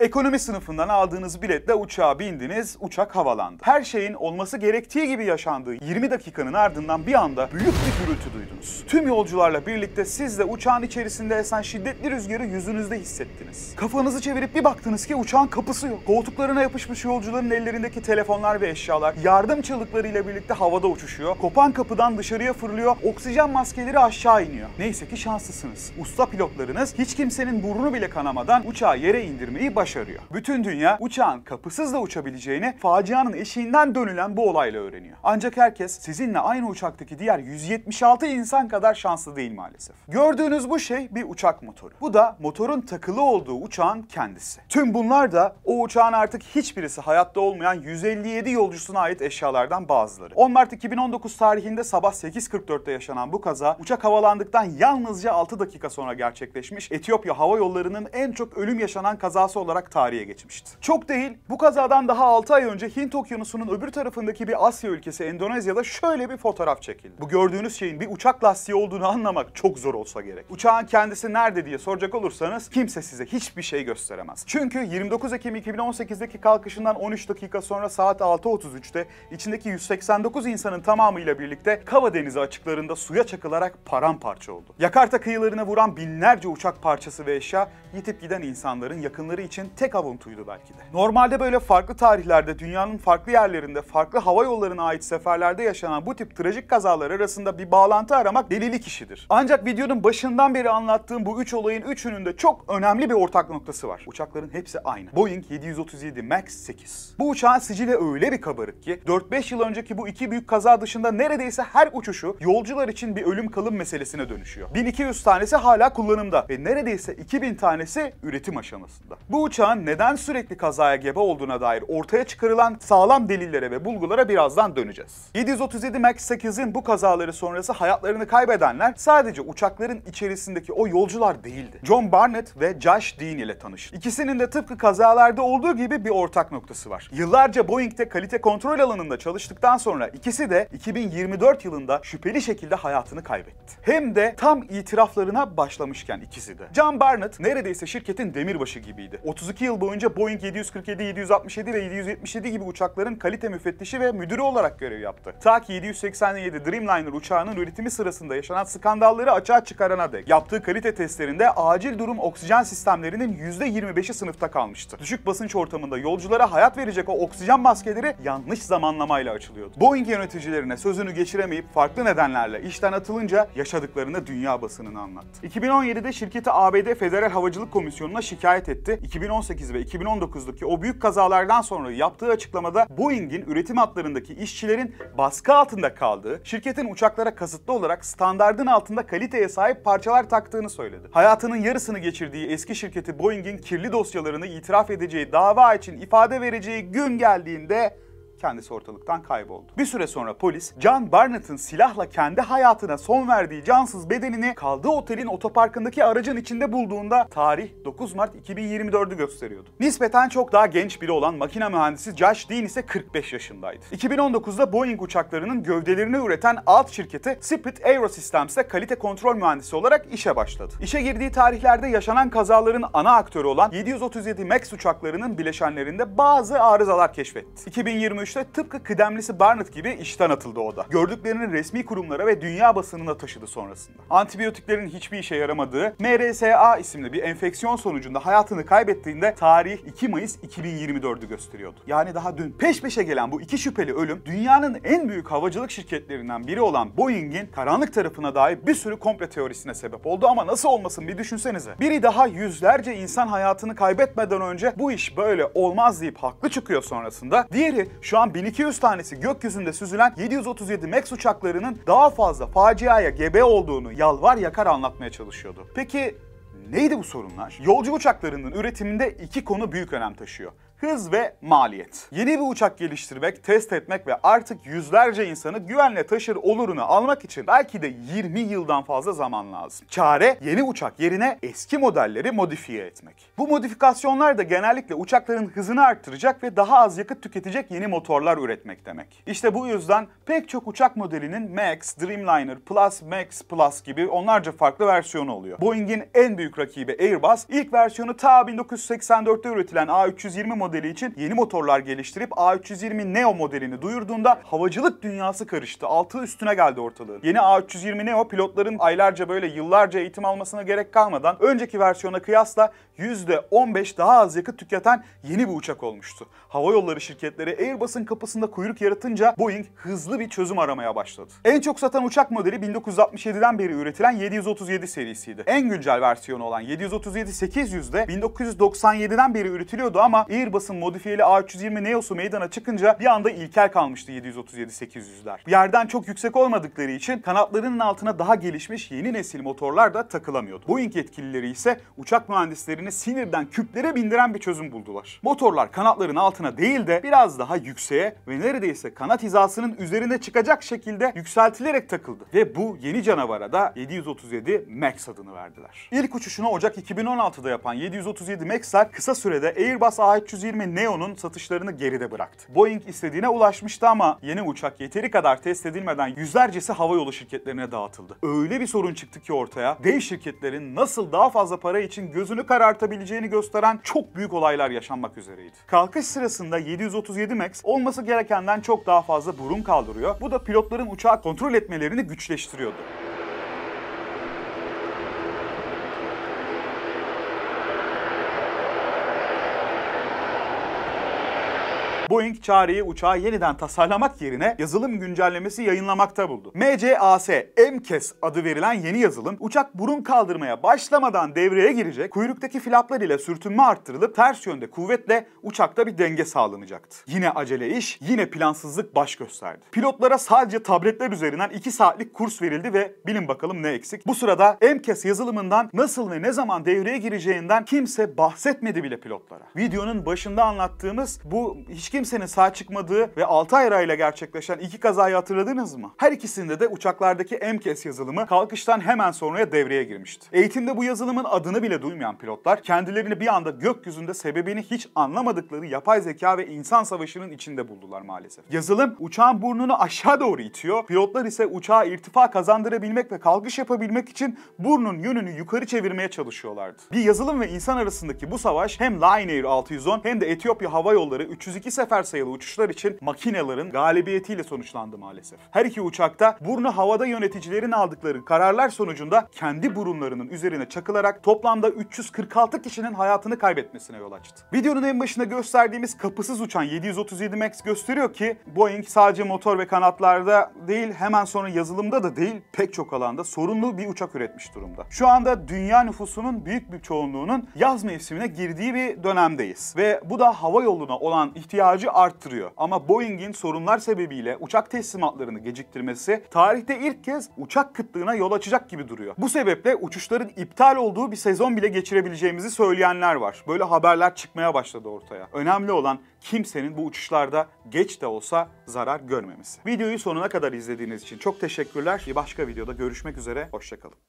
Ekonomi sınıfından aldığınız biletle uçağa bindiniz, uçak havalandı. Her şeyin olması gerektiği gibi yaşandığı 20 dakikanın ardından bir anda büyük bir gürültü duydunuz. Tüm yolcularla birlikte siz de uçağın içerisinde esen şiddetli rüzgarı yüzünüzde hissettiniz. Kafanızı çevirip bir baktınız ki uçağın kapısı yok. Koltuklarına yapışmış yolcuların ellerindeki telefonlar ve eşyalar yardım çığlıklarıyla birlikte havada uçuşuyor. Kopan kapıdan dışarıya fırlıyor, oksijen maskeleri aşağı iniyor. Neyse ki şanslısınız. Usta pilotlarınız hiç kimsenin burnu bile kanamadan uçağı yere indirmeyi başarıyor başarıyor. Bütün dünya uçağın kapısız da uçabileceğini facianın eşiğinden dönülen bu olayla öğreniyor. Ancak herkes sizinle aynı uçaktaki diğer 176 insan kadar şanslı değil maalesef. Gördüğünüz bu şey bir uçak motoru. Bu da motorun takılı olduğu uçağın kendisi. Tüm bunlar da o uçağın artık hiçbirisi hayatta olmayan 157 yolcusuna ait eşyalardan bazıları. 10 Mart 2019 tarihinde sabah 8.44'te yaşanan bu kaza uçak havalandıktan yalnızca 6 dakika sonra gerçekleşmiş Etiyopya Hava Yolları'nın en çok ölüm yaşanan kazası olarak olarak tarihe geçmişti. Çok değil, bu kazadan daha 6 ay önce Hint Okyanusu'nun öbür tarafındaki bir Asya ülkesi Endonezya'da şöyle bir fotoğraf çekildi. Bu gördüğünüz şeyin bir uçak lastiği olduğunu anlamak çok zor olsa gerek. Uçağın kendisi nerede diye soracak olursanız kimse size hiçbir şey gösteremez. Çünkü 29 Ekim 2018'deki kalkışından 13 dakika sonra saat 6.33'te içindeki 189 insanın tamamıyla birlikte Kava Denizi açıklarında suya çakılarak paramparça oldu. Yakarta kıyılarına vuran binlerce uçak parçası ve eşya yitip giden insanların yakınları için için tek avuntuydu belki de. Normalde böyle farklı tarihlerde dünyanın farklı yerlerinde farklı hava yollarına ait seferlerde yaşanan bu tip trajik kazalar arasında bir bağlantı aramak delilik işidir. Ancak videonun başından beri anlattığım bu üç olayın üçünün de çok önemli bir ortak noktası var. Uçakların hepsi aynı. Boeing 737 MAX 8. Bu uçağın sicili öyle bir kabarık ki 4-5 yıl önceki bu iki büyük kaza dışında neredeyse her uçuşu yolcular için bir ölüm kalım meselesine dönüşüyor. 1200 tanesi hala kullanımda ve neredeyse 2000 tanesi üretim aşamasında. Bu uçak uçağın neden sürekli kazaya gebe olduğuna dair ortaya çıkarılan sağlam delillere ve bulgulara birazdan döneceğiz. 737 MAX 8'in bu kazaları sonrası hayatlarını kaybedenler sadece uçakların içerisindeki o yolcular değildi. John Barnett ve Josh Dean ile tanıştı. İkisinin de tıpkı kazalarda olduğu gibi bir ortak noktası var. Yıllarca Boeing'te kalite kontrol alanında çalıştıktan sonra ikisi de 2024 yılında şüpheli şekilde hayatını kaybetti. Hem de tam itiraflarına başlamışken ikisi de. John Barnett neredeyse şirketin demirbaşı gibiydi. 30 32 yıl boyunca Boeing 747, 767 ve 777 gibi uçakların kalite müfettişi ve müdürü olarak görev yaptı. Ta ki 787 Dreamliner uçağının üretimi sırasında yaşanan skandalları açığa çıkarana dek yaptığı kalite testlerinde acil durum oksijen sistemlerinin %25'i sınıfta kalmıştı. Düşük basınç ortamında yolculara hayat verecek o oksijen maskeleri yanlış zamanlamayla açılıyordu. Boeing yöneticilerine sözünü geçiremeyip farklı nedenlerle işten atılınca yaşadıklarını dünya basınına anlattı. 2017'de şirketi ABD Federal Havacılık Komisyonu'na şikayet etti. 2010 2018 ve 2019'daki o büyük kazalardan sonra yaptığı açıklamada Boeing'in üretim hatlarındaki işçilerin baskı altında kaldığı, şirketin uçaklara kasıtlı olarak standardın altında kaliteye sahip parçalar taktığını söyledi. Hayatının yarısını geçirdiği eski şirketi Boeing'in kirli dosyalarını itiraf edeceği dava için ifade vereceği gün geldiğinde kendisi ortalıktan kayboldu. Bir süre sonra polis John Barnett'ın silahla kendi hayatına son verdiği cansız bedenini kaldığı otelin otoparkındaki aracın içinde bulduğunda tarih 9 Mart 2024'ü gösteriyordu. Nispeten çok daha genç biri olan makine mühendisi Josh Dean ise 45 yaşındaydı. 2019'da Boeing uçaklarının gövdelerini üreten alt şirketi Spirit Aerosystems'te kalite kontrol mühendisi olarak işe başladı. İşe girdiği tarihlerde yaşanan kazaların ana aktörü olan 737 MAX uçaklarının bileşenlerinde bazı arızalar keşfetti. 2023 2023'te tıpkı kıdemlisi Barnett gibi işten atıldı o da. Gördüklerini resmi kurumlara ve dünya basınına taşıdı sonrasında. Antibiyotiklerin hiçbir işe yaramadığı MRSA isimli bir enfeksiyon sonucunda hayatını kaybettiğinde tarih 2 Mayıs 2024'ü gösteriyordu. Yani daha dün. Peş peşe gelen bu iki şüpheli ölüm dünyanın en büyük havacılık şirketlerinden biri olan Boeing'in karanlık tarafına dair bir sürü komple teorisine sebep oldu ama nasıl olmasın bir düşünsenize. Biri daha yüzlerce insan hayatını kaybetmeden önce bu iş böyle olmaz deyip haklı çıkıyor sonrasında. Diğeri şu an toplam 1200 tanesi gökyüzünde süzülen 737 MAX uçaklarının daha fazla faciaya gebe olduğunu yalvar yakar anlatmaya çalışıyordu. Peki Neydi bu sorunlar? Yolcu uçaklarının üretiminde iki konu büyük önem taşıyor hız ve maliyet. Yeni bir uçak geliştirmek, test etmek ve artık yüzlerce insanı güvenle taşır olurunu almak için belki de 20 yıldan fazla zaman lazım. Çare yeni uçak yerine eski modelleri modifiye etmek. Bu modifikasyonlar da genellikle uçakların hızını arttıracak ve daha az yakıt tüketecek yeni motorlar üretmek demek. İşte bu yüzden pek çok uçak modelinin Max, Dreamliner, Plus, Max Plus gibi onlarca farklı versiyonu oluyor. Boeing'in en büyük rakibi Airbus ilk versiyonu ta 1984'te üretilen A320 modeli modeli için yeni motorlar geliştirip A320 Neo modelini duyurduğunda havacılık dünyası karıştı. Altı üstüne geldi ortalığın. Yeni A320 Neo pilotların aylarca böyle yıllarca eğitim almasına gerek kalmadan önceki versiyona kıyasla %15 daha az yakıt tüketen yeni bir uçak olmuştu. Hava yolları şirketleri Airbus'un kapısında kuyruk yaratınca Boeing hızlı bir çözüm aramaya başladı. En çok satan uçak modeli 1967'den beri üretilen 737 serisiydi. En güncel versiyonu olan 737-800 de 1997'den beri üretiliyordu ama Airbus basın modifiyeli A320 Neos'u meydana çıkınca bir anda ilkel kalmıştı 737-800'ler. Yerden çok yüksek olmadıkları için kanatlarının altına daha gelişmiş yeni nesil motorlar da takılamıyordu. Boeing yetkilileri ise uçak mühendislerini sinirden küplere bindiren bir çözüm buldular. Motorlar kanatların altına değil de biraz daha yükseğe ve neredeyse kanat hizasının üzerine çıkacak şekilde yükseltilerek takıldı. Ve bu yeni canavara da 737 MAX adını verdiler. İlk uçuşunu Ocak 2016'da yapan 737 MAX'ler kısa sürede Airbus A320 320 Neo'nun satışlarını geride bıraktı. Boeing istediğine ulaşmıştı ama yeni uçak yeteri kadar test edilmeden yüzlercesi havayolu şirketlerine dağıtıldı. Öyle bir sorun çıktı ki ortaya, dev şirketlerin nasıl daha fazla para için gözünü karartabileceğini gösteren çok büyük olaylar yaşanmak üzereydi. Kalkış sırasında 737 MAX olması gerekenden çok daha fazla burun kaldırıyor. Bu da pilotların uçağı kontrol etmelerini güçleştiriyordu. Boeing çareyi uçağı yeniden tasarlamak yerine yazılım güncellemesi yayınlamakta buldu. MCAS, MKES adı verilen yeni yazılım uçak burun kaldırmaya başlamadan devreye girecek, kuyruktaki flaplar ile sürtünme arttırılıp ters yönde kuvvetle uçakta bir denge sağlanacaktı. Yine acele iş, yine plansızlık baş gösterdi. Pilotlara sadece tabletler üzerinden 2 saatlik kurs verildi ve bilin bakalım ne eksik. Bu sırada MKES yazılımından nasıl ve ne zaman devreye gireceğinden kimse bahsetmedi bile pilotlara. Videonun başında anlattığımız bu hiç kimse kimsenin sağ çıkmadığı ve 6 ay arayla gerçekleşen iki kazayı hatırladınız mı? Her ikisinde de uçaklardaki MKES yazılımı kalkıştan hemen sonraya devreye girmişti. Eğitimde bu yazılımın adını bile duymayan pilotlar kendilerini bir anda gökyüzünde sebebini hiç anlamadıkları yapay zeka ve insan savaşının içinde buldular maalesef. Yazılım uçağın burnunu aşağı doğru itiyor, pilotlar ise uçağa irtifa kazandırabilmek ve kalkış yapabilmek için burnun yönünü yukarı çevirmeye çalışıyorlardı. Bir yazılım ve insan arasındaki bu savaş hem Lion Air 610 hem de Etiyopya Hava Yolları 302 sefer zafer sayılı uçuşlar için makinelerin galibiyetiyle sonuçlandı maalesef. Her iki uçakta burnu havada yöneticilerin aldıkları kararlar sonucunda kendi burunlarının üzerine çakılarak toplamda 346 kişinin hayatını kaybetmesine yol açtı. Videonun en başında gösterdiğimiz kapısız uçan 737 MAX gösteriyor ki Boeing sadece motor ve kanatlarda değil hemen sonra yazılımda da değil pek çok alanda sorunlu bir uçak üretmiş durumda. Şu anda dünya nüfusunun büyük bir çoğunluğunun yaz mevsimine girdiği bir dönemdeyiz ve bu da hava yoluna olan ihtiyacı ihtiyacı arttırıyor. Ama Boeing'in sorunlar sebebiyle uçak teslimatlarını geciktirmesi tarihte ilk kez uçak kıtlığına yol açacak gibi duruyor. Bu sebeple uçuşların iptal olduğu bir sezon bile geçirebileceğimizi söyleyenler var. Böyle haberler çıkmaya başladı ortaya. Önemli olan kimsenin bu uçuşlarda geç de olsa zarar görmemesi. Videoyu sonuna kadar izlediğiniz için çok teşekkürler. Bir başka videoda görüşmek üzere. Hoşçakalın.